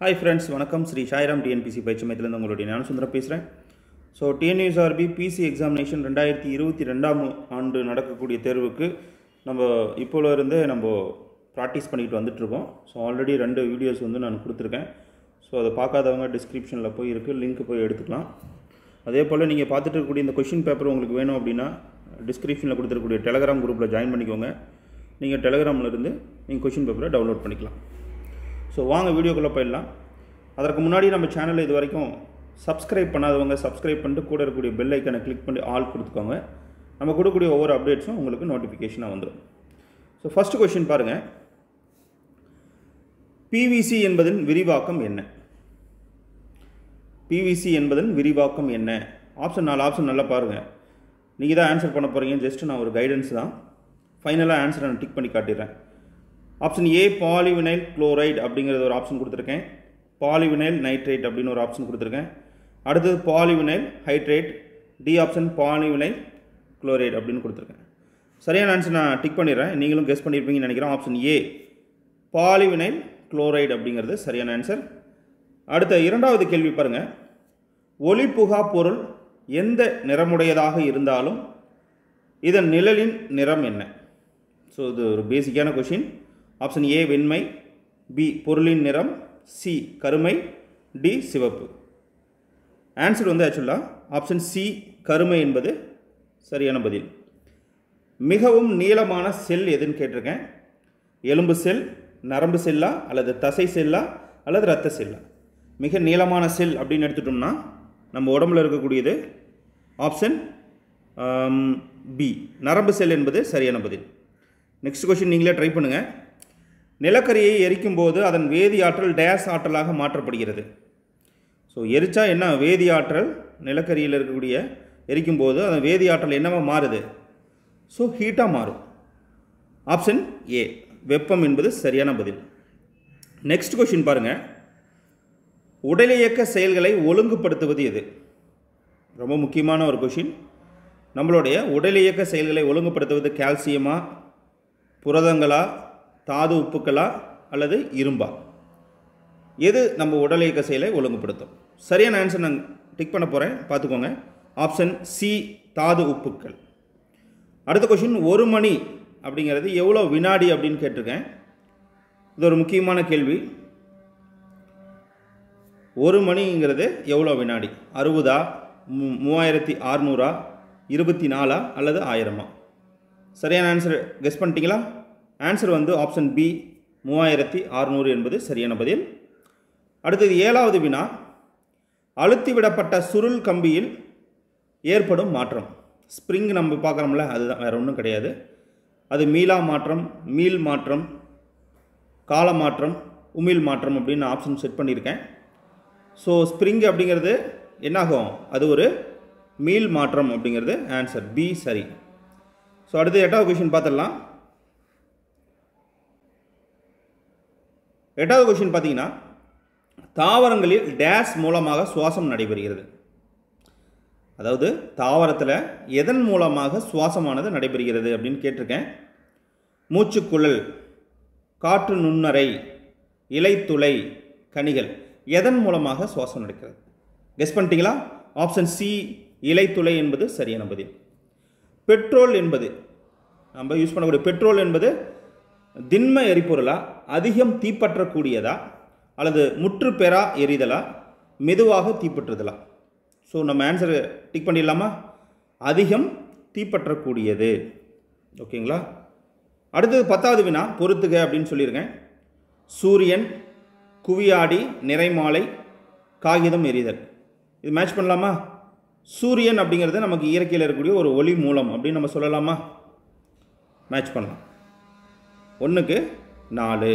hi friends வணக்கம் Sri Sairam TNPSC பயிற்சி மையத்திலேருந்து உங்களுடைய நான் சுந்தரம் பேசுகிறேன் ஸோ டிஎன்யூஎஸ்ஆர்பி பிசி எக்ஸாமினேஷன் ரெண்டாயிரத்தி இருபத்தி ரெண்டாம் ஆண்டு நடக்கக்கூடிய தேர்வுக்கு நம்ம இப்போல இருந்தே நம்ம ப்ராக்டிஸ் பண்ணிக்கிட்டு வந்துட்டுருக்கோம் ஸோ ஆல்ரெடி ரெண்டு வீடியோஸ் வந்து நான் கொடுத்துருக்கேன் ஸோ அதை பார்க்காதவங்க டிஸ்கிரிப்ஷனில் போய் இருக்குது லிங்க் போய் எடுத்துக்கலாம் அதே போல் நீங்கள் பார்த்துட்டு இருக்கக்கூடிய இந்த கொஷின் பேப்பர் உங்களுக்கு வேணும் அப்படின்னா டிஸ்கிரிப்ஷனில் கொடுத்துருக்கக்கூடிய டெலகிராம் குரூப்பில் ஜாயின் பண்ணிக்கோங்க நீங்கள் டெலகிராமில் இருந்து நீங்கள் கொஷின் பேப்பரை டவுன்லோட் பண்ணிக்கலாம் ஸோ வாங்க வீடியோக்குள்ளே போயிடலாம் அதற்கு முன்னாடி நம்ம சேனலில் இது வரைக்கும் சப்ஸ்கிரைப் பண்ணாதவங்க சப்ஸ்கிரைப் பண்ணிட்டு கூட இருக்கக்கூடிய பெல் ஐக்கனை கிளிக் பண்ணி ஆல் கொடுத்துக்கோங்க நம்ம கொடுக்கக்கூடிய ஒவ்வொரு அப்டேட்ஸும் உங்களுக்கு நோட்டிஃபிகேஷனாக வந்துடும் ஸோ ஃபஸ்ட்டு கொஷின் பாருங்கள் பிவிசி என்பதன் விரிவாக்கம் என்ன பிவிசி என்பதன் விரிவாக்கம் என்ன ஆப்ஷன் நாலு ஆப்ஷன் நல்லா பாருங்கள் நீங்கள் தான் ஆன்சர் பண்ண போகிறீங்க ஜஸ்ட் நான் ஒரு கைடன்ஸ் தான் ஃபைனலாக ஆன்சரை நான் டிக் பண்ணி காட்டிடுறேன் ஆப்ஷன் ஏ பாலிவினைல் குளோரைடு அப்படிங்கிறது ஒரு ஆப்ஷன் கொடுத்துருக்கேன் பாலிவினைல் நைட்ரேட் அப்படின்னு ஒரு ஆப்ஷன் கொடுத்துருக்கேன் அடுத்தது polyvinyl hydrate D option polyvinyl chloride அப்படின்னு கொடுத்துருக்கேன் சரியான ஆன்சர் நான் டிக் பண்ணிடுறேன் நீங்களும் கெஸ் பண்ணியிருப்பீங்கன்னு நினைக்கிறேன் ஆப்ஷன் ஏ பாலிவினைல் குளோரைடு அப்படிங்கிறது சரியான ஆன்சர் அடுத்த இரண்டாவது கேள்வி பாருங்கள் ஒளி புகா பொருள் எந்த நிறமுடையதாக இருந்தாலும் இதன் நிழலின் நிறம் என்ன ஸோ இது ஒரு பேசிக்கான கொஷின் ஆப்ஷன் ஏ வெண்மை பி பொருளின் நிறம் சி கருமை டி சிவப்பு ஆன்சர் வந்து ஆக்சுவலாக ஆப்ஷன் சி கருமை என்பது சரியான பதில் மிகவும் நீளமான செல் எதுன்னு கேட்டிருக்கேன் எலும்பு செல் நரம்பு செல்லா அல்லது தசை செல்லா அல்லது ரத்த செல்லா மிக நீளமான செல் அப்படின்னு எடுத்துட்டோம்னா நம்ம உடம்புல இருக்கக்கூடியது ஆப்ஷன் பி um, நரம்பு செல் என்பது சரியான பதில் நெக்ஸ்ட் கொஷின் நீங்களே ட்ரை பண்ணுங்கள் நிலக்கரியை எரிக்கும்போது அதன் வேதி ஆற்றல் டேஸ் ஆற்றலாக மாற்றப்படுகிறது ஸோ எரித்தா என்ன வேதி ஆற்றல் நிலக்கரியில் இருக்கக்கூடிய எரிக்கும்போது போது வேதி ஆற்றல் என்னவா மாறுது ஸோ ஹீட்டாக மாறும் ஆப்ஷன் ஏ வெப்பம் என்பது சரியான பதில் நெக்ஸ்ட் கொஷின் பாருங்கள் உடலியக்க செயல்களை ஒழுங்குபடுத்துவது எது ரொம்ப முக்கியமான ஒரு கொஷின் நம்மளுடைய உடலியக்க செயல்களை ஒழுங்குபடுத்துவது கால்சியமாக புரதங்களா தாது உப்புக்களா அல்லது இரும்பா எது நம்ம உடல் இயக்க செயலை ஒழுங்குபடுத்தும் சரியான ஆன்சர் நான் டிக் பண்ண போகிறேன் பார்த்துக்கோங்க ஆப்ஷன் சி தாது உப்புக்கள் அடுத்த கொஷின் ஒரு மணி அப்படிங்கிறது எவ்வளோ வினாடி அப்படின்னு கேட்டிருக்கேன் இது ஒரு முக்கியமான கேள்வி ஒரு மணிங்கிறது எவ்வளோ வினாடி அறுபதா மூவாயிரத்தி ஆறுநூறா இருபத்தி நாலா அல்லது ஆயிரமா சரியான ஆன்சர் கெஸ் பண்ணிட்டீங்களா ஆன்சர் வந்து ஆப்ஷன் பி மூவாயிரத்தி அறுநூறு என்பது சரியான பதில் அடுத்தது ஏழாவது வினா அழுத்திவிடப்பட்ட சுருள் கம்பியில் ஏற்படும் மாற்றம் ஸ்ப்ரிங் நம்ம பார்க்குறோம்ல அதுதான் வேறு ஒன்றும் கிடையாது அது மீளா மாற்றம் மீள் மாற்றம் கால மாற்றம் உமிழ் மாற்றம் அப்படின்னு ஆப்ஷன் செட் பண்ணியிருக்கேன் ஸோ ஸ்ப்ரிங் அப்படிங்கிறது என்னாகும் அது ஒரு மீள் மாற்றம் அப்படிங்கிறது ஆன்சர் பி சரி ஸோ அடுத்து எட்டாவது கொஷின் பார்த்துடலாம் எட்டாவது கொஷின் பார்த்தீங்கன்னா தாவரங்களில் டேஸ் மூலமாக சுவாசம் நடைபெறுகிறது அதாவது தாவரத்தில் எதன் மூலமாக சுவாசமானது நடைபெறுகிறது அப்படின்னு கேட்டிருக்கேன் மூச்சுக்குழல் காற்று நுண்ணறை இலைத்துளை கனிகள் எதன் மூலமாக சுவாசம் நடக்கிறது கெஸ் பண்ணிட்டீங்களா ஆப்ஷன் சி இலைத்துளை என்பது சரியான பதில் பெட்ரோல் என்பது நம்ம யூஸ் பண்ணக்கூடிய பெட்ரோல் என்பது திண்ம எரிபொருளா அதிகம் தீப்பற்றக்கூடியதா அல்லது முற்று பெறா எரிதலா மெதுவாக தீப்பற்றுதலா ஸோ நம்ம ஆன்சர் டிக் பண்ணிடலாமா அதிகம் தீப்பற்றக்கூடியது ஓகேங்களா அடுத்தது பத்தாவது வினா பொறுத்துக அப்படின்னு சொல்லியிருக்கேன் சூரியன் குவியாடி நிறைமாலை காகிதம் எரிதல் இது மேட்ச் பண்ணலாமா சூரியன் அப்படிங்கிறது நமக்கு இயற்கையில் இருக்கக்கூடிய ஒரு ஒளி மூலம் அப்படின்னு நம்ம சொல்லலாமா மேட்ச் பண்ணலாம் ஒன்றுக்கு நாலு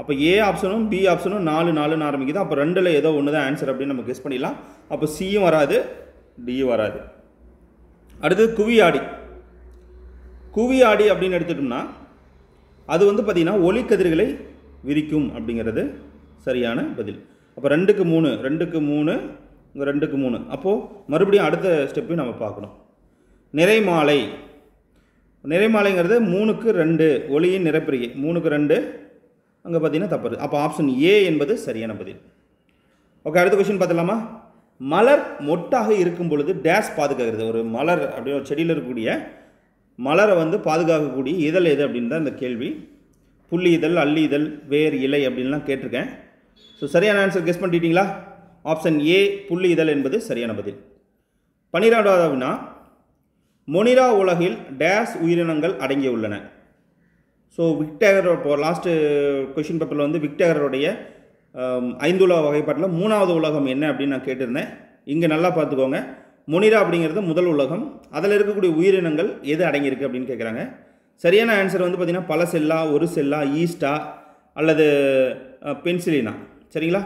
அப்போ ஏ ஆப்ஷனும் பி ஆப்ஷனும் நாலு நாலுன்னு ஆரம்பிக்குது அப்போ ரெண்டில் ஏதோ ஒன்று தான் ஆன்சர் அப்படின்னு நம்ம கெஸ் பண்ணிடலாம் அப்போ சியும் வராது டியும் வராது அடுத்தது குவியாடி குவியாடி அப்படின்னு எடுத்துட்டோம்னா அது வந்து பார்த்திங்கன்னா ஒளிக்கதிர்களை விரிக்கும் அப்படிங்கிறது சரியான பதில் அப்போ ரெண்டுக்கு மூணு ரெண்டுக்கு மூணு ரெண்டுக்கு மூணு அப்போது மறுபடியும் அடுத்த ஸ்டெப்பையும் நம்ம பார்க்கணும் நிறைமாலை நிறைமாலைங்கிறது மூணுக்கு ரெண்டு ஒளியின் நிறப்பிரிகை மூணுக்கு ரெண்டு அங்கே பார்த்தீங்கன்னா தப்பு அப்போ ஆப்ஷன் ஏ என்பது சரியான பதில் ஓகே அடுத்த கொஷின் பார்த்துலாமா மலர் மொட்டாக இருக்கும் பொழுது டேஸ் பாதுகாக்கிறது ஒரு மலர் அப்படின்னு ஒரு செடியில் இருக்கக்கூடிய மலரை வந்து பாதுகாக்கக்கூடிய இதழ் எது அப்படின்னு தான் இந்த கேள்வி புள்ளி இதழ் அள்ளி இதழ் வேர் இலை அப்படின்லாம் கேட்டிருக்கேன் ஸோ சரியான ஆன்சர் கெஸ் பண்ணிட்டீங்களா ஆப்ஷன் ஏ புள்ளி இதழ் என்பது சரியான பதில் அப்படின்னா மொனிரா உலகில் டேஸ் உயிரினங்கள் அடங்கியுள்ளன ஸோ விக்டேகர் இப்போ லாஸ்ட்டு கொஷின் பேப்பரில் வந்து விக்டேகருடைய ஐந்துலா வகைப்பாட்டில் மூணாவது உலகம் என்ன அப்படின்னு நான் கேட்டிருந்தேன் இங்கே நல்லா பார்த்துக்கோங்க மொனிரா அப்படிங்கிறது முதல் உலகம் அதில் இருக்கக்கூடிய உயிரினங்கள் எது அடங்கியிருக்கு அப்படின்னு கேட்குறாங்க சரியான ஆன்சர் வந்து பார்த்திங்கன்னா பல செல்லா ஒரு செல்லா ஈஸ்டா அல்லது பென்சிலினா சரிங்களா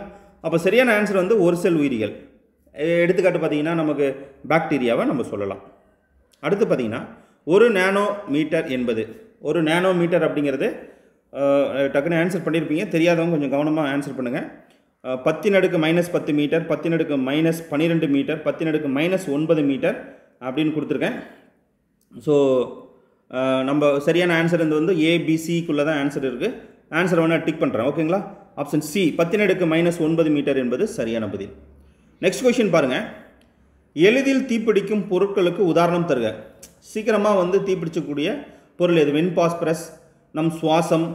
அப்போ சரியான ஆன்சர் வந்து ஒரு செல் உயிரிகள் எடுத்துக்காட்டு பார்த்திங்கன்னா நமக்கு பாக்டீரியாவை நம்ம சொல்லலாம் அடுத்து பார்த்திங்கன்னா ஒரு நேனோ மீட்டர் என்பது ஒரு நேனோ மீட்டர் அப்படிங்கிறது டக்குன்னு ஆன்சர் பண்ணியிருப்பீங்க தெரியாதவங்க கொஞ்சம் கவனமாக ஆன்சர் பண்ணுங்கள் பத்து நடுக்கு மைனஸ் பத்து மீட்டர் பத்து நடுக்கு மைனஸ் பன்னிரெண்டு மீட்டர் பத்து அடுக்கு மைனஸ் ஒன்பது மீட்டர் அப்படின்னு கொடுத்துருக்கேன் ஸோ நம்ம சரியான ஆன்சர் இந்த வந்து ஏபிசிக்குள்ளே தான் ஆன்சர் இருக்குது ஆன்சர் வேணால் டிக் பண்ணுறேன் ஓகேங்களா ஆப்ஷன் சி பத்து அடுக்கு மைனஸ் ஒன்பது மீட்டர் என்பது சரியான பதில் நெக்ஸ்ட் கொஷின் பாருங்கள் எளிதில் தீப்பிடிக்கும் பொருட்களுக்கு உதாரணம் தருக சீக்கிரமாக வந்து தீப்பிடிச்சக்கூடிய பொருள் எது வெண்பாஸ்பரஸ் நம் சுவாசம்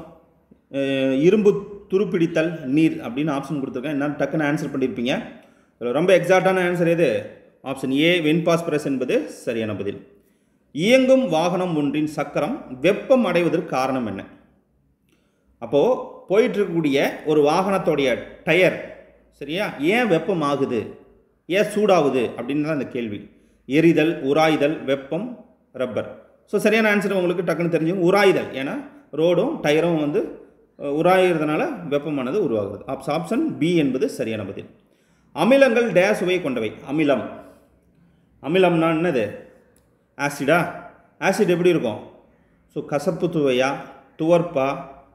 இரும்பு துருப்பிடித்தல் நீர் அப்படின்னு ஆப்ஷன் கொடுத்துருக்கேன் என்ன டக்குன்னு ஆன்சர் பண்ணியிருப்பீங்க ரொம்ப எக்ஸாக்டான ஆன்சர் எது ஆப்ஷன் ஏ வெண்பாஸ்பரஸ் என்பது சரியான பதில் இயங்கும் வாகனம் ஒன்றின் சக்கரம் வெப்பம் அடைவதற்கு காரணம் என்ன அப்போது போயிட்டுருக்கக்கூடிய ஒரு வாகனத்தோடைய டயர் சரியா ஏன் வெப்பம் ஆகுது ஏன் சூடாகுது அப்படின்னு தான் அந்த கேள்வி எரிதல் உராய்தல் வெப்பம் ரப்பர் ஸோ சரியான ஆன்சர் உங்களுக்கு டக்குன்னு தெரிஞ்சுங்க உராய்தல் ஏன்னா ரோடும் டயரும் வந்து உராயிறதுனால வெப்பமானது உருவாகுது ஆப்ஸ் ஆப்ஷன் பி என்பது சரியான பதில் அமிலங்கள் டேஸ் சுவை கொண்டவை அமிலம் அமிலம்னா என்னது ஆசிடா ஆசிட் எப்படி இருக்கும் ஸோ கசப்பு துவையா துவர்ப்பா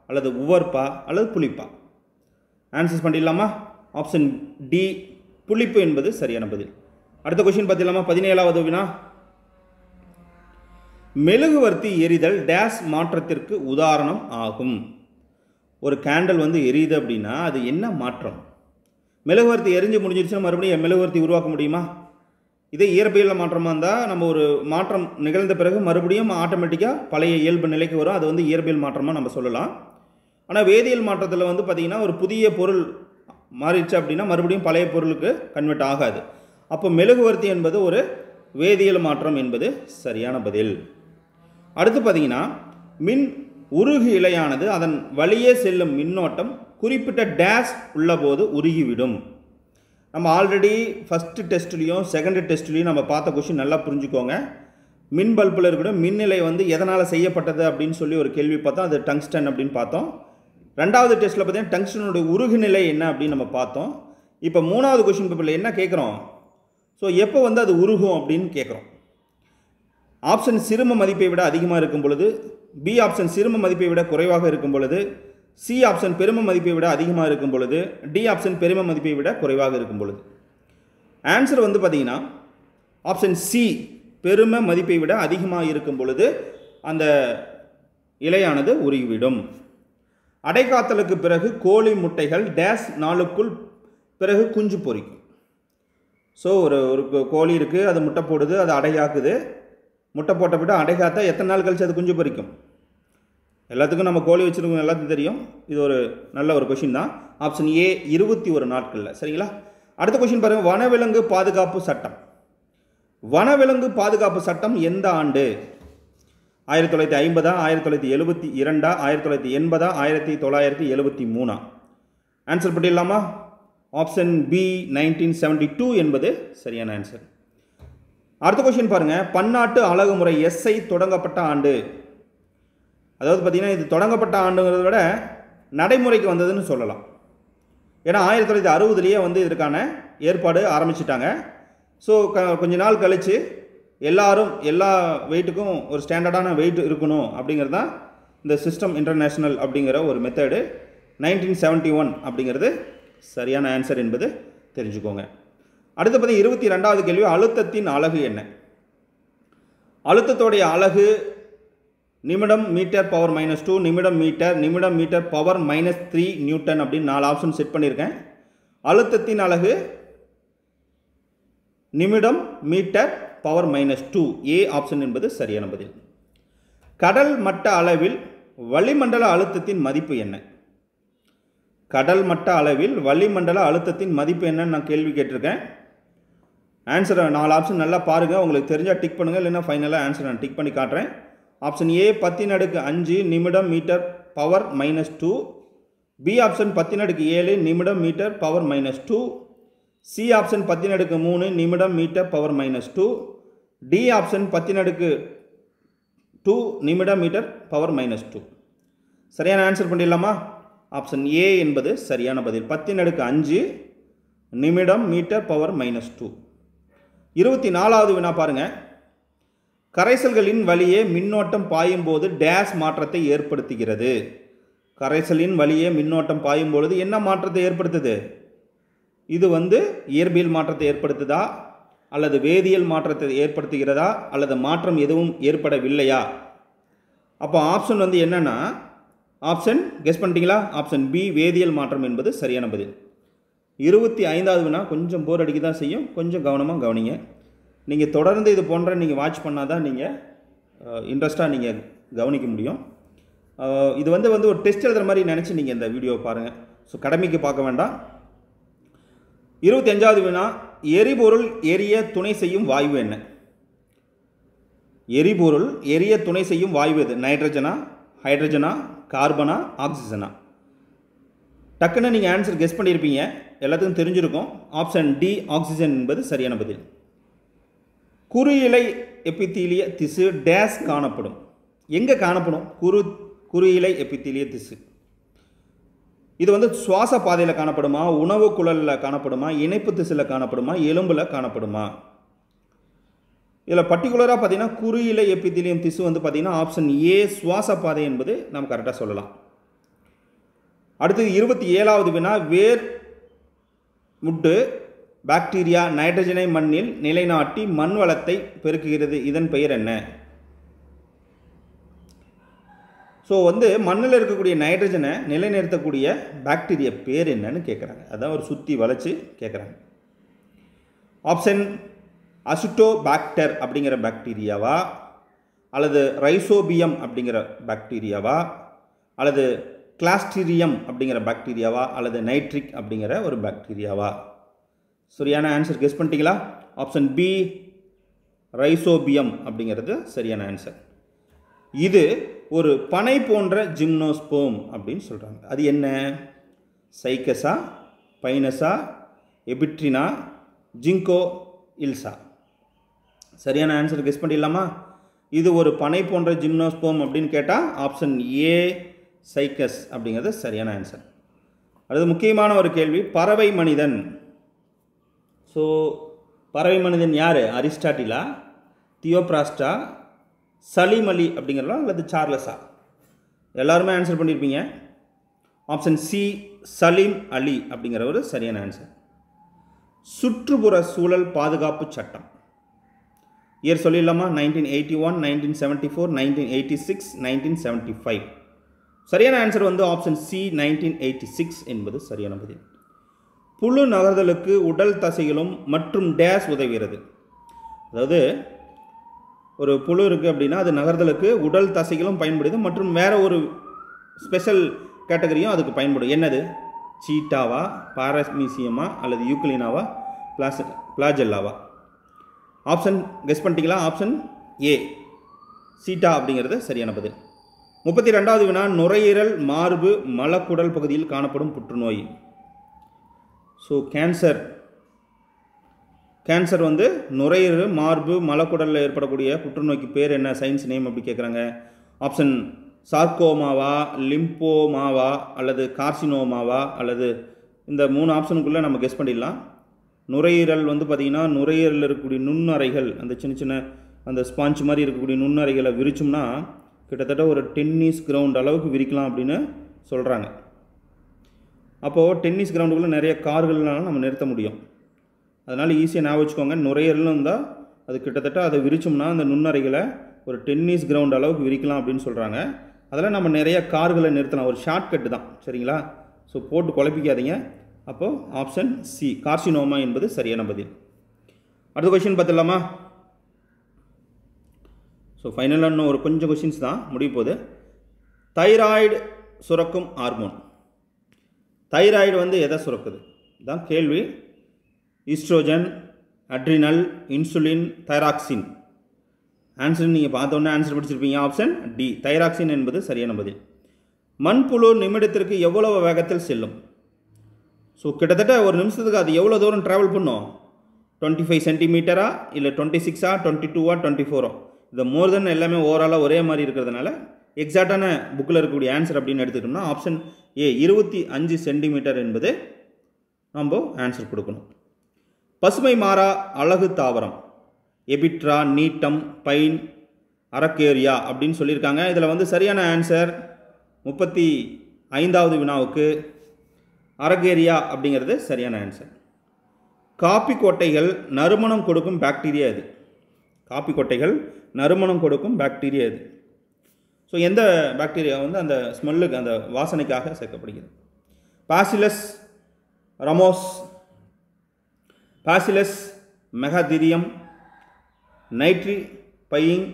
அல்லது உவர்ப்பா அல்லது புளிப்பா ஆன்சர்ஸ் பண்ணிடலாமா ஆப்ஷன் டி புளிப்பு என்பது சரியான பதில் அடுத்த கொஸ்டின் பார்த்துலாமா பதினேழாவது வினா மெழுகுவர்த்தி எரிதல் டேஸ் மாற்றத்திற்கு உதாரணம் ஆகும் ஒரு கேண்டல் வந்து எரியுது அப்படின்னா அது என்ன மாற்றம் மெழுகுவர்த்தி எரிஞ்சு முடிஞ்சிருச்சுன்னா மறுபடியும் மெழுகுவர்த்தி உருவாக்க முடியுமா இதே இயற்பியலில் மாற்றமாக இருந்தால் நம்ம ஒரு மாற்றம் நிகழ்ந்த பிறகு மறுபடியும் ஆட்டோமேட்டிக்காக பழைய இயல்பு நிலைக்கு வரும் அது வந்து இயற்பியல் மாற்றமாக நம்ம சொல்லலாம் ஆனால் வேதியியல் மாற்றத்தில் வந்து பார்த்திங்கன்னா ஒரு புதிய பொருள் மாறிடுச்சு அப்படின்னா மறுபடியும் பழைய பொருளுக்கு கன்வெர்ட் ஆகாது அப்போ மெழுகுவர்த்தி என்பது ஒரு வேதியியல் மாற்றம் என்பது சரியான பதில் அடுத்து பார்த்தீங்கன்னா மின் உருகு இலையானது அதன் வழியே செல்லும் மின்னோட்டம் குறிப்பிட்ட டேஷ் உள்ளபோது உருகிவிடும் நம்ம ஆல்ரெடி ஃபஸ்ட்டு டெஸ்ட்லேயும் செகண்ட் டெஸ்ட்லேயும் நம்ம பார்த்த கொஷின் நல்லா புரிஞ்சுக்கோங்க மின் பல்பில் இருக்கட்டும் மின்நிலை வந்து எதனால் செய்யப்பட்டது அப்படின்னு சொல்லி ஒரு கேள்வி பார்த்தோம் அது டங்ஸ்டன் அப்படின்னு பார்த்தோம் ரெண்டாவது டெஸ்ட்டில் பார்த்தீங்கன்னா டங்ஸ்டனோட உருகு நிலை என்ன அப்படின்னு நம்ம பார்த்தோம் இப்போ மூணாவது கொஷின் பேப்பரில் என்ன கேட்குறோம் ஸோ எப்போ வந்து அது உருகும் அப்படின்னு கேட்குறோம் ஆப்ஷன் சிறும மதிப்பை விட அதிகமாக இருக்கும் பொழுது பி ஆப்ஷன் சிறும மதிப்பை விட குறைவாக இருக்கும் பொழுது சி ஆப்ஷன் பெரும மதிப்பை விட அதிகமாக இருக்கும் பொழுது டி ஆப்ஷன் பெரும மதிப்பை விட குறைவாக இருக்கும் பொழுது ஆன்சர் வந்து பார்த்திங்கன்னா ஆப்ஷன் சி பெரும மதிப்பை விட அதிகமாக இருக்கும் பொழுது அந்த இலையானது உருகிவிடும் அடைக்காத்தலுக்கு பிறகு கோழி முட்டைகள் டேஸ் நாளுக்குள் பிறகு குஞ்சு பொறிக்கும் ஸோ ஒரு ஒரு கோழி இருக்குது அது முட்டை போடுது அது அடையாக்குது முட்டை போட்ட விட அடைகாத்தா எத்தனை நாள் கழிச்சு அது குஞ்சு பொறிக்கும் எல்லாத்துக்கும் நம்ம கோழி வச்சுருக்கோம் எல்லாத்துக்கும் தெரியும் இது ஒரு நல்ல ஒரு கொஷின் தான் ஆப்ஷன் ஏ இருபத்தி ஒரு நாட்களில் சரிங்களா அடுத்த கொஷின் பாருங்கள் வனவிலங்கு பாதுகாப்பு சட்டம் வனவிலங்கு பாதுகாப்பு சட்டம் எந்த ஆண்டு ஆயிரத்தி தொள்ளாயிரத்தி ஐம்பதா ஆயிரத்தி தொள்ளாயிரத்தி எழுபத்தி இரண்டா ஆயிரத்தி தொள்ளாயிரத்தி எண்பதா ஆயிரத்தி தொள்ளாயிரத்தி எழுபத்தி மூணா ஆன்சர் பண்ணிடலாமா option B nineteen seventy two என்பது சரியான ஆன்சர் அடுத்த கொஷின் பாருங்கள் பன்னாட்டு அழகுமுறை எஸ்ஐ தொடங்கப்பட்ட ஆண்டு அதாவது பார்த்திங்கன்னா இது தொடங்கப்பட்ட ஆண்டுங்கிறத விட நடைமுறைக்கு வந்ததுன்னு சொல்லலாம் ஏன்னா ஆயிரத்தி தொள்ளாயிரத்தி அறுபதுலேயே வந்து இதற்கான ஏற்பாடு ஆரம்பிச்சிட்டாங்க ஸோ க கொஞ்ச நாள் கழித்து எல்லாரும் எல்லா வெயிட்டுக்கும் ஒரு ஸ்டாண்டர்டான வெயிட் இருக்கணும் அப்படிங்கிறது தான் இந்த சிஸ்டம் இன்டர்நேஷ்னல் அப்படிங்கிற ஒரு மெத்தடு நைன்டீன் செவன்ட்டி ஒன் அப்படிங்கிறது சரியான ஆன்சர் என்பது தெரிஞ்சுக்கோங்க அடுத்து பார்த்தீங்கன்னா இருபத்தி ரெண்டாவது கேள்வி அழுத்தத்தின் அழகு என்ன அழுத்தத்தோடைய அழகு நிமிடம் மீட்டர் பவர் மைனஸ் டூ நிமிடம் மீட்டர் நிமிடம் metre power minus three newton அப்படின்னு நாலு ஆப்ஷன் செட் பண்ணியிருக்கேன் அழுத்தத்தின் அழகு நிமிடம் metre power minus two A option என்பது சரியான பதில் கடல் மட்ட அளவில் வளிமண்டல அழுத்தத்தின் மதிப்பு என்ன கடல் மட்ட அளவில் வளிமண்டல அழுத்தத்தின் மதிப்பு என்னன்னு நான் கேள்வி கேட்டிருக்கேன் ஆன்சரை நாலு ஆப்ஷன் நல்லா பாருங்கள் உங்களுக்கு தெரிஞ்சால் டிக் பண்ணுங்கள் இல்லைன்னா ஃபைனலாக ஆன்சர் நான் டிக் பண்ணி காட்டுறேன் ஆப்ஷன் ஏ பத்தின் அடுக்கு அஞ்சு நிமிடம் metre power minus two B option பத்தின் அடுக்கு ஏழு நிமிடம் metre power minus two C option பத்தின் அடுக்கு மூணு நிமிடம் metre power minus two D option பத்தின் அடுக்கு டூ நிமிடம் மீட்டர் பவர் மைனஸ் டூ சரியான ஆன்சர் பண்ணிடலாமா ஆப்ஷன் ஏ என்பது சரியான பதில் பத்தின் அடுக்கு அஞ்சு நிமிடம் மீட்டர் பவர் மைனஸ் டூ இருபத்தி நாலாவது வினா பாருங்கள் கரைசல்களின் வழியே மின்னோட்டம் பாயும்போது டேஸ் மாற்றத்தை ஏற்படுத்துகிறது கரைசலின் வழியே மின்னோட்டம் பாயும் பொழுது என்ன மாற்றத்தை ஏற்படுத்துது இது வந்து இயற்பியல் மாற்றத்தை ஏற்படுத்துதா அல்லது வேதியியல் மாற்றத்தை ஏற்படுத்துகிறதா அல்லது மாற்றம் எதுவும் ஏற்படவில்லையா அப்போ ஆப்ஷன் வந்து என்னென்னா ஆப்ஷன் கெஸ் பண்ணிட்டீங்களா ஆப்ஷன் பி வேதியியல் மாற்றம் என்பது சரியான பதில் இருபத்தி ஐந்தாவதுனா கொஞ்சம் போர் அடிக்க தான் செய்யும் கொஞ்சம் கவனமாக கவனிங்க நீங்கள் தொடர்ந்து இது போன்ற நீங்கள் வாட்ச் பண்ணால் தான் நீங்கள் இன்ட்ரெஸ்ட்டாக நீங்கள் கவனிக்க முடியும் இது வந்து வந்து ஒரு டெஸ்ட் எழுதுகிற மாதிரி நினச்சி நீங்கள் இந்த வீடியோவை பாருங்கள் ஸோ கடமைக்கு பார்க்க வேண்டாம் இருபத்தி அஞ்சாவது வினா எரிபொருள் எரிய துணை செய்யும் வாயு என்ன எரிபொருள் எரிய துணை செய்யும் வாயு எது நைட்ரஜனா ஹைட்ரஜனா கார்பனா ஆக்சிஜனா டக்குன்னு நீங்கள் ஆன்சர் கெஸ் பண்ணியிருப்பீங்க எல்லாத்துக்கும் தெரிஞ்சிருக்கும் ஆப்ஷன் டி ஆக்சிஜன் என்பது சரியான பதில் இலை எபித்தீலிய திசு டேஸ் காணப்படும் எங்கே காணப்படும் குறு குறுஇலை எபித்தீலிய திசு இது வந்து சுவாச பாதையில் காணப்படுமா உணவு குழலில் காணப்படுமா இணைப்பு திசையில் காணப்படுமா எலும்பில் காணப்படுமா இதில் பர்டிகுலராக பார்த்தீங்கன்னா குறியில எப்பிதிலியம் திசு வந்து பார்த்திங்கன்னா ஆப்ஷன் ஏ சுவாச பாதை என்பது நம்ம கரெக்டாக சொல்லலாம் அடுத்தது இருபத்தி ஏழாவது வினா வேர் முட்டு பாக்டீரியா நைட்ரஜனை மண்ணில் நிலைநாட்டி மண் வளத்தை பெருக்குகிறது இதன் பெயர் என்ன ஸோ வந்து மண்ணில் இருக்கக்கூடிய நைட்ரஜனை நிலைநிறுத்தக்கூடிய பாக்டீரியா பேர் என்னன்னு கேட்குறாங்க அதான் ஒரு சுற்றி வளைச்சி கேட்குறாங்க ஆப்ஷன் அசுட்டோபாக்டர் அப்படிங்கிற பாக்டீரியாவா அல்லது ரைசோபியம் அப்படிங்கிற பாக்டீரியாவா அல்லது கிளாஸ்டீரியம் அப்படிங்கிற பாக்டீரியாவா அல்லது நைட்ரிக் அப்படிங்கிற ஒரு பாக்டீரியாவா சரியான ஆன்சர் கெஸ் பண்ணிட்டீங்களா ஆப்ஷன் பி ரைசோபியம் அப்படிங்கிறது சரியான ஆன்சர் இது ஒரு பனை போன்ற ஜிம்னோஸ்போம் அப்படின்னு சொல்கிறாங்க அது என்ன சைக்கஸா பைனஸா எபிட்ரினா ஜிங்கோ இல்சா சரியான ஆன்சர் கெஸ் பண்ணிடலாமா இது ஒரு பனை போன்ற ஜிம்னோஸ்போம் அப்படின்னு கேட்டால் ஆப்ஷன் ஏ சைக்கஸ் அப்படிங்கிறது சரியான ஆன்சர் அடுத்து முக்கியமான ஒரு கேள்வி பறவை மனிதன் ஸோ பறவை மனிதன் யார் அரிஸ்டாட்டிலா தியோப்ராஸ்டா சலீம் அலி அப்படிங்கிறலாம் அல்லது சார்லஸா எல்லாருமே ஆன்சர் பண்ணியிருப்பீங்க ஆப்ஷன் சி சலீம் அலி அப்படிங்கிறவர் சரியான ஆன்சர் சுற்றுப்புற சூழல் பாதுகாப்பு சட்டம் இயர் சொல்லிடலாமா nineteen eighty one nineteen seventy four nineteen eighty six nineteen seventy five சரியான ஆன்சர் வந்து option C nineteen eighty six என்பது சரியான பதில் புழு நகர்தலுக்கு உடல் தசைகளும் மற்றும் டேஸ் உதவுகிறது அதாவது ஒரு புழு இருக்குது அப்படின்னா அது நகர்தலுக்கு உடல் தசைகளும் பயன்படுது மற்றும் வேறு ஒரு ஸ்பெஷல் கேட்டகரியும் அதுக்கு பயன்படும் என்னது சீட்டாவா பாரமீசியமா அல்லது யூக்லினாவா பிளாஸ் பிளாஜெல்லாவா ஆப்ஷன் கெஸ் பண்ணிட்டீங்களா ஆப்ஷன் ஏ சீட்டா அப்படிங்கிறது சரியான பதில் முப்பத்தி ரெண்டாவது வினா நுரையீரல் மார்பு மலக்குடல் பகுதியில் காணப்படும் புற்றுநோய் ஸோ கேன்சர் கேன்சர் வந்து நுரையீரல் மார்பு மலக்குடலில் ஏற்படக்கூடிய புற்றுநோய்க்கு பேர் என்ன சயின்ஸ் நேம் அப்படி கேட்குறாங்க ஆப்ஷன் சார்கோமாவா லிம்போமாவா அல்லது கார்சினோமாவா அல்லது இந்த மூணு ஆப்ஷனுக்குள்ளே நம்ம கெஸ் பண்ணிடலாம் நுரையீரல் வந்து பார்த்திங்கன்னா நுரையீரலில் இருக்கக்கூடிய நுண்ணறைகள் அந்த சின்ன சின்ன அந்த ஸ்பாஞ்ச் மாதிரி இருக்கக்கூடிய நுண்ணறைகளை விரிச்சோம்னா கிட்டத்தட்ட ஒரு டென்னிஸ் கிரவுண்ட் அளவுக்கு விரிக்கலாம் அப்படின்னு சொல்கிறாங்க அப்போது டென்னிஸ் கிரவுண்டுக்குள்ளே நிறைய கார்கள்னாலும் நம்ம நிறுத்த முடியும் அதனால் ஈஸியாக ஞாபகம் வச்சுக்கோங்க நுரையீரல் இருந்தால் அது கிட்டத்தட்ட அதை விரிச்சோம்னா அந்த நுண்ணறைகளை ஒரு டென்னிஸ் கிரவுண்ட் அளவுக்கு விரிக்கலாம் அப்படின்னு சொல்கிறாங்க அதெல்லாம் நம்ம நிறைய கார்களை நிறுத்தலாம் ஒரு ஷார்ட்கட் தான் சரிங்களா ஸோ போட்டு குழப்பிக்காதீங்க அப்போது ஆப்ஷன் சி கார்சினோமா என்பது சரியான பதில் அடுத்த கொஷின் பார்த்துடலாமா ஸோ ஃபைனலாக இன்னும் ஒரு கொஞ்சம் கொஷின்ஸ் தான் முடிய போகுது தைராய்டு சுரக்கும் ஹார்மோன் தைராய்டு வந்து எதை சுரக்குது தான் கேள்வி oestrogen adrenal insulin thyroxine answer நீங்கள் பார்த்தோன்னே ஆன்சர் பிடிச்சிருப்பீங்க ஆப்ஷன் டி தைராக்சின் என்பது சரியான பதில் மண்புழு நிமிடத்திற்கு எவ்வளவு வேகத்தில் செல்லும் ஸோ கிட்டத்தட்ட ஒரு நிமிஷத்துக்கு அது எவ்வளோ தூரம் ட்ராவல் பண்ணும் டுவெண்ட்டி ஃபைவ் சென்டிமீட்டரா இல்லை டுவெண்ட்டி சிக்ஸா டுவெண்ட்டி டூவா டுவெண்ட்டி ஃபோரோ இந்த மோர் தென் எல்லாமே ஓவராலாக ஒரே மாதிரி இருக்கிறதுனால எக்ஸாக்டான புக்கில் இருக்கக்கூடிய ஆன்சர் அப்படின்னு எடுத்துக்கிட்டோம்னா ஆப்ஷன் ஏ இருபத்தி அஞ்சு சென்டிமீட்டர் என்பது நம்ம ஆன்சர் கொடுக்கணும் பசுமை மாறா அழகு தாவரம் எபிட்ரா நீட்டம் பைன் அரக்கேரியா அப்படின்னு சொல்லியிருக்காங்க இதில் வந்து சரியான ஆன்சர் முப்பத்தி ஐந்தாவது வினாவுக்கு அரகேரியா அப்படிங்கிறது சரியான ஆன்சர் காப்பி கொட்டைகள் நறுமணம் கொடுக்கும் பாக்டீரியா இது காப்பி கொட்டைகள் நறுமணம் கொடுக்கும் பாக்டீரியா இது ஸோ எந்த பாக்டீரியா வந்து அந்த ஸ்மெல்லுக்கு அந்த வாசனைக்காக சேர்க்கப்படுகிறது bacillus ramosus bacillus megaterium nitrifying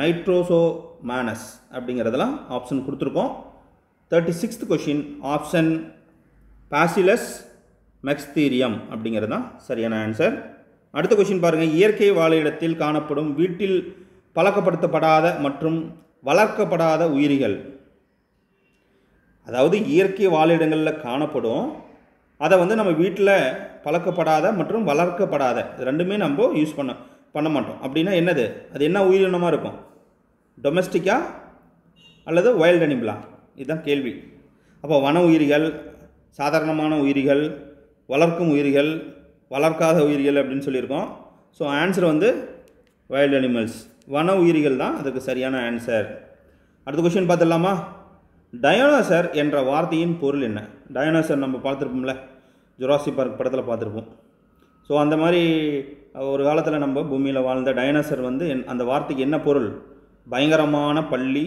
nitrosomonas அப்படிங்கிறதெல்லாம் ஆப்ஷன் கொடுத்துருக்கோம் thirty sixth question option bacillus megaterium அப்படிங்கிறது தான் சரியான ஆன்சர் அடுத்த கொஷின் பாருங்கள் இயற்கை வாழிடத்தில் காணப்படும் வீட்டில் பழக்கப்படுத்தப்படாத மற்றும் வளர்க்கப்படாத உயிரிகள் அதாவது இயற்கை வாழிடங்களில் காணப்படும் அதை வந்து நம்ம வீட்டில் பழக்கப்படாத மற்றும் வளர்க்கப்படாத இது ரெண்டுமே நம்ம யூஸ் பண்ண பண்ண மாட்டோம் அப்படின்னா என்னது அது என்ன உயிரினமாக இருக்கும் டொமெஸ்டிக்கா அல்லது வைல்டு அனிமலா இதுதான் கேள்வி அப்போ வன உயிரிகள் சாதாரணமான உயிரிகள் வளர்க்கும் உயிரிகள் வளர்க்காத உயிரிகள் அப்படின்னு சொல்லியிருக்கோம் ஸோ ஆன்சர் வந்து வைல்டு அனிமல்ஸ் வன உயிரிகள் தான் அதுக்கு சரியான ஆன்சர் அடுத்த கொஷின் பார்த்துடலாமா டயோனாசர் என்ற வார்த்தையின் பொருள் என்ன டயனோசர் நம்ம பார்த்துருப்போம்ல ஜுராசி பார்க் படத்தில் பார்த்துருப்போம் ஸோ அந்த மாதிரி ஒரு காலத்தில் நம்ம பூமியில் வாழ்ந்த டைனோசர் வந்து அந்த வார்த்தைக்கு என்ன பொருள் பயங்கரமான பள்ளி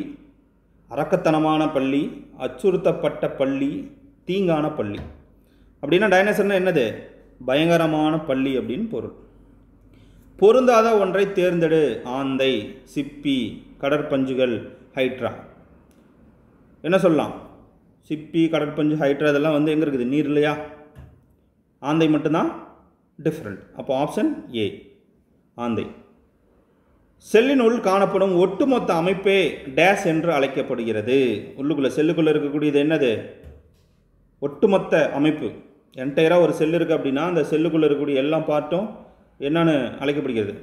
அரக்கத்தனமான பள்ளி அச்சுறுத்தப்பட்ட பள்ளி தீங்கான பள்ளி அப்படின்னா டைனோசர்னால் என்னது பயங்கரமான பள்ளி அப்படின்னு பொருள் பொருந்தாத ஒன்றை தேர்ந்தெடு ஆந்தை சிப்பி கடற்பஞ்சுகள் ஹைட்ரா என்ன சொல்லலாம் சிப்பி கடற்பஞ்சு ஹைட்ரா இதெல்லாம் வந்து எங்கே இருக்குது நீர் இல்லையா ஆந்தை மட்டும்தான் டிஃப்ரெண்ட் அப்போ ஆப்ஷன் ஏ ஆந்தை செல்லினுள் காணப்படும் ஒட்டுமொத்த அமைப்பே டேஸ் என்று அழைக்கப்படுகிறது உள்ளுக்குள்ளே செல்லுக்குள்ளே இருக்கக்கூடியது என்னது ஒட்டுமொத்த அமைப்பு என்டையராக ஒரு செல் இருக்குது அப்படின்னா அந்த செல்லுக்குள்ளே இருக்கக்கூடிய எல்லா பார்ட்டும் என்னென்னு அழைக்கப்படுகிறது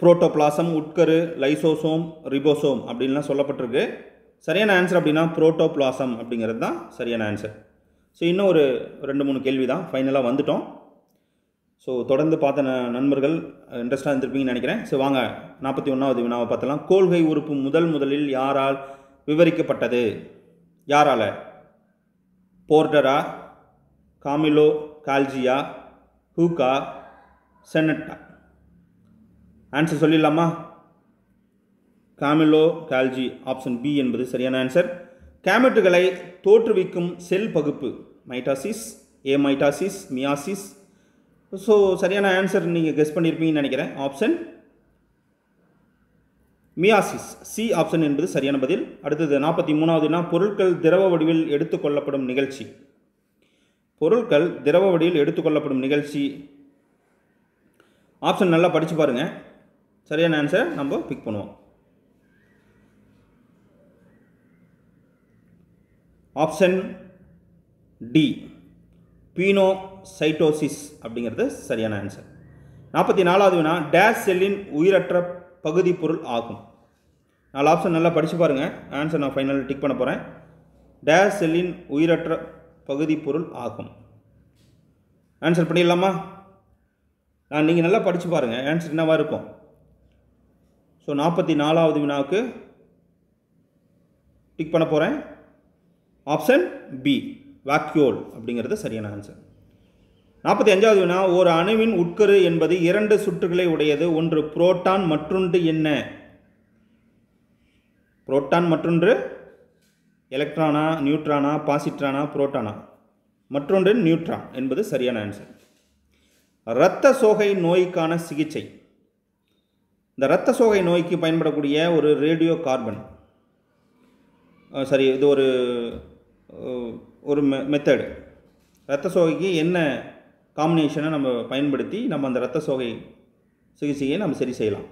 புரோட்டோபிளாசம் உட்கரு லைசோசோம் ரிபோசோம் அப்படின்லாம் சொல்லப்பட்டிருக்கு சரியான ஆன்சர் அப்படின்னா புரோட்டோப்ளாசம் அப்படிங்கிறது தான் சரியான ஆன்சர் ஸோ இன்னும் ஒரு ரெண்டு மூணு கேள்வி தான் ஃபைனலாக வந்துட்டோம் ஸோ தொடர்ந்து பார்த்த நண்பர்கள் இன்ட்ரெஸ்டாக இருந்திருப்பீங்கன்னு நினைக்கிறேன் ஸோ வாங்க நாற்பத்தி ஒன்றாவது வினாவை பார்த்தலாம் கோள்கை உறுப்பு முதல் முதலில் யாரால் விவரிக்கப்பட்டது யாரால் போர்டரா காமிலோ கால்ஜியா ஹூகா செனட்டா ஆன்சர் சொல்லிடலாமா காமிலோ கால்ஜி ஆப்ஷன் பி என்பது சரியான ஆன்சர் கேமெட்டுகளை தோற்றுவிக்கும் செல் பகுப்பு mitosis A mitosis meiosis so சரியான ஆன்சர் நீங்கள் கெஸ் பண்ணியிருப்பீங்கன்னு நினைக்கிறேன் ஆப்ஷன் மியாசிஸ் சி ஆப்ஷன் என்பது சரியான பதில் அடுத்தது நாற்பத்தி மூணாவதுனா பொருட்கள் திரவ வடிவில் எடுத்துக்கொள்ளப்படும் நிகழ்ச்சி பொருட்கள் திரவ வடிவில் எடுத்துக்கொள்ளப்படும் நிகழ்ச்சி ஆப்ஷன் நல்லா படித்து பாருங்கள் சரியான ஆன்சரை நம்ம பிக் பண்ணுவோம் ஆப்ஷன் டி பீனோசைட்டோசிஸ் அப்படிங்கிறது சரியான ஆன்சர் நாற்பத்தி நாலாவது வினா டேஷ் செல்லின் உயிரற்ற பகுதி பொருள் ஆகும் நாலு ஆப்ஷன் நல்லா படித்து பாருங்கள் ஆன்சர் நான் ஃபைனல் டிக் பண்ண போகிறேன் டேஷ் செல்லின் உயிரற்ற பகுதி பொருள் ஆகும் ஆன்சர் பண்ணிடலாமா நான் நீங்கள் நல்லா படித்து பாருங்கள் ஆன்சர் என்னவாக இருக்கும் ஸோ நாற்பத்தி நாலாவது வினாவுக்கு டிக் பண்ண போகிறேன் ஆப்ஷன் பி வாக்யூல் அப்படிங்கிறது சரியான ஆன்சர் நாற்பத்தி அஞ்சாவது வினா ஒரு அணுவின் உட்கரு என்பது இரண்டு சுற்றுகளை உடையது ஒன்று புரோட்டான் மற்றொன்று என்ன புரோட்டான் மற்றொன்று எலக்ட்ரானா நியூட்ரானா பாசிட்ரானா புரோட்டானா மற்றொன்று நியூட்ரான் என்பது சரியான ஆன்சர் இரத்த சோகை நோய்க்கான சிகிச்சை இந்த இரத்த சோகை நோய்க்கு பயன்படக்கூடிய ஒரு ரேடியோ கார்பன் சரி இது ஒரு ஒரு மெ மெத்தடு ரத்த சோகைக்கு என்ன காம்பினேஷனை நம்ம பயன்படுத்தி நம்ம அந்த ரத்த சோகை சிகிச்சையை நம்ம சரி செய்யலாம்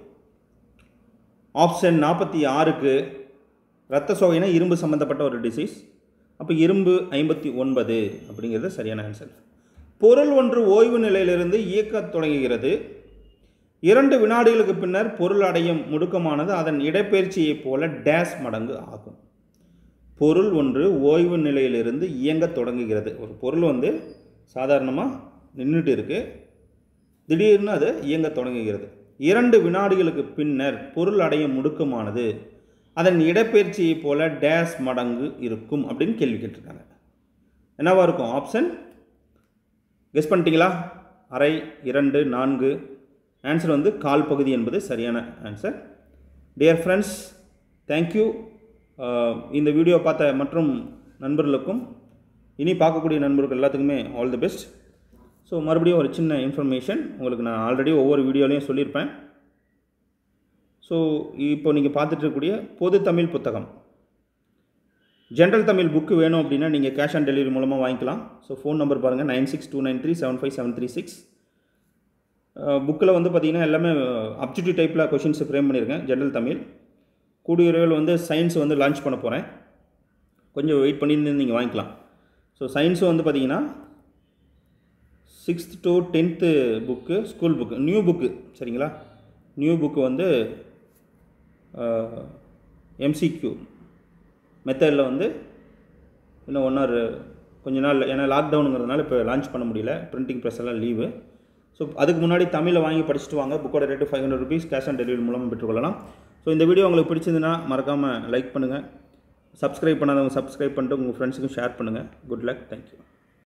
ஆப்ஷன் நாற்பத்தி ஆறுக்கு ரத்த சோகைனா இரும்பு சம்மந்தப்பட்ட ஒரு டிசீஸ் அப்போ இரும்பு ஐம்பத்தி ஒன்பது அப்படிங்கிறது சரியான ஆன்சர் பொருள் ஒன்று ஓய்வு நிலையிலிருந்து இயக்கத் தொடங்குகிறது இரண்டு வினாடிகளுக்கு பின்னர் பொருள் அடையும் முடுக்கமானது அதன் இடப்பெயர்ச்சியைப் போல டேஸ் மடங்கு ஆகும் பொருள் ஒன்று ஓய்வு நிலையிலிருந்து இயங்க தொடங்குகிறது ஒரு பொருள் வந்து சாதாரணமாக நின்றுட்டு இருக்குது திடீர்னு அது இயங்க தொடங்குகிறது இரண்டு வினாடிகளுக்கு பின்னர் பொருள் அடையும் முடுக்கமானது அதன் இடப்பெயர்ச்சியை போல டேஸ் மடங்கு இருக்கும் அப்படின்னு கேள்வி கேட்டிருக்காங்க என்னவா இருக்கும் ஆப்ஷன் கெஸ் பண்ணிட்டீங்களா அரை இரண்டு நான்கு ஆன்சர் வந்து கால் பகுதி என்பது சரியான ஆன்சர் டியர் ஃப்ரெண்ட்ஸ் தேங்க்யூ இந்த வீடியோ பார்த்த மற்றும் நண்பர்களுக்கும் இனி பார்க்கக்கூடிய நண்பர்கள் எல்லாத்துக்குமே ஆல் தி பெஸ்ட் ஸோ மறுபடியும் ஒரு சின்ன இன்ஃபர்மேஷன் உங்களுக்கு நான் ஆல்ரெடி ஒவ்வொரு வீடியோலையும் சொல்லியிருப்பேன் ஸோ இப்போ நீங்கள் பார்த்துட்டு இருக்கக்கூடிய பொது தமிழ் புத்தகம் ஜென்ரல் தமிழ் புக்கு வேணும் அப்படின்னா நீங்கள் கேஷ் ஆன் டெலிவரி மூலமாக வாங்கிக்கலாம் ஸோ ஃபோன் நம்பர் பாருங்கள் nine six two nine three seven five seven three six புக்கில் வந்து பார்த்திங்கன்னா எல்லாமே அப்டிடியூட் டைப்பில் கொஷின்ஸ் ஃப்ரேம் பண்ணியிருக்கேன் ஜென்ரல் தமிழ் கூடியவர்கள் வந்து சயின்ஸ் வந்து லான்ச் பண்ண போகிறேன் கொஞ்சம் வெயிட் பண்ணியிருந்து நீங்கள் வாங்கிக்கலாம் ஸோ சயின்ஸும் வந்து பார்த்தீங்கன்னா sixth to tenth book school book new book சரிங்களா நியூ புக்கு வந்து எம்சிக்யூ மெத்தடில் வந்து இன்னும் ஒன் ஆர் கொஞ்ச நாள் ஏன்னா லாக்டவுனுங்கிறதுனால இப்போ லான்ச் பண்ண முடியல பிரிண்டிங் ப்ரெஸ் எல்லாம் லீவு ஸோ அதுக்கு முன்னாடி தமிழை வாங்கி படிச்சுட்டு வாங்க புக்கோட rate five hundred rupees cash on delivery மூலமாக பெற்றுக்கொள்ளலாம் ஸோ இந்த வீடியோ உங்களுக்கு பிடிச்சிருந்துன்னா மறக்காமல் லைக் பண்ணுங்கள் சப்ஸ்கிரைப் பண்ணாதவங்க சப்ஸ்கிரைப் பண்ணிட்டு உங்கள் ஃப்ரெண்ட்ஸுக்கும் ஷேர் பண்ணுங்கள் குட் லக் தேங்க்யூ